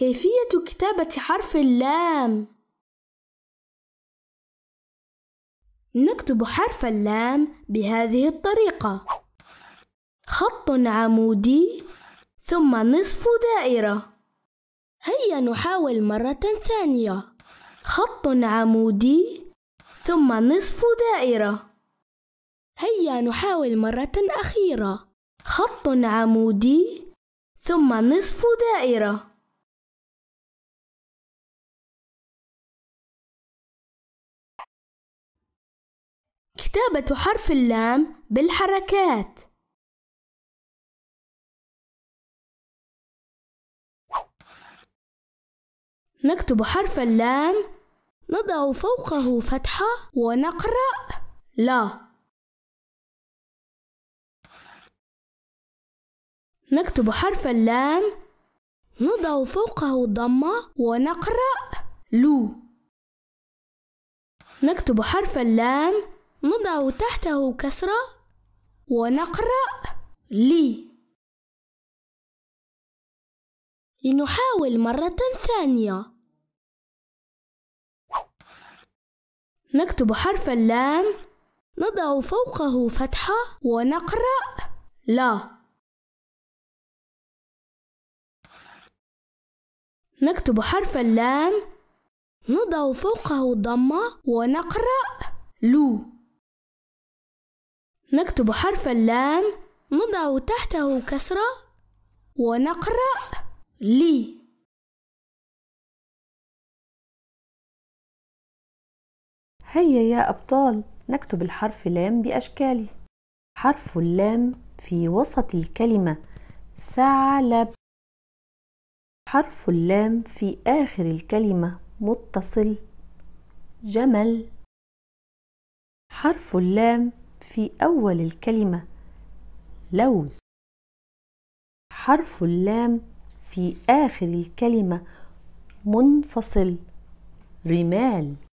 كيفية كتابة حرف اللام نكتب حرف اللام بهذه الطريقة خط عمودي ثم نصف دائرة هيا نحاول مرة ثانية خط عمودي ثم نصف دائرة هيا نحاول مرة أخيرة خط عمودي ثم نصف دائرة كتابة حرف اللام بالحركات نكتب حرف اللام نضع فوقه فتحة ونقرأ لا نكتب حرف اللام نضع فوقه ضمة ونقرأ لو نكتب حرف اللام نضع تحته كسرة ونقرأ لي لنحاول مرة ثانية نكتب حرف اللام نضع فوقه فتحة ونقرأ لا نكتب حرف اللام نضع فوقه ضمة ونقرأ لو نكتب حرف اللام نضع تحته كسرة ونقرأ لي هيا يا أبطال نكتب الحرف لام بأشكاله حرف اللام في وسط الكلمة ثعلب حرف اللام في آخر الكلمة متصل جمل حرف اللام في أول الكلمة لوز حرف اللام في آخر الكلمة منفصل رمال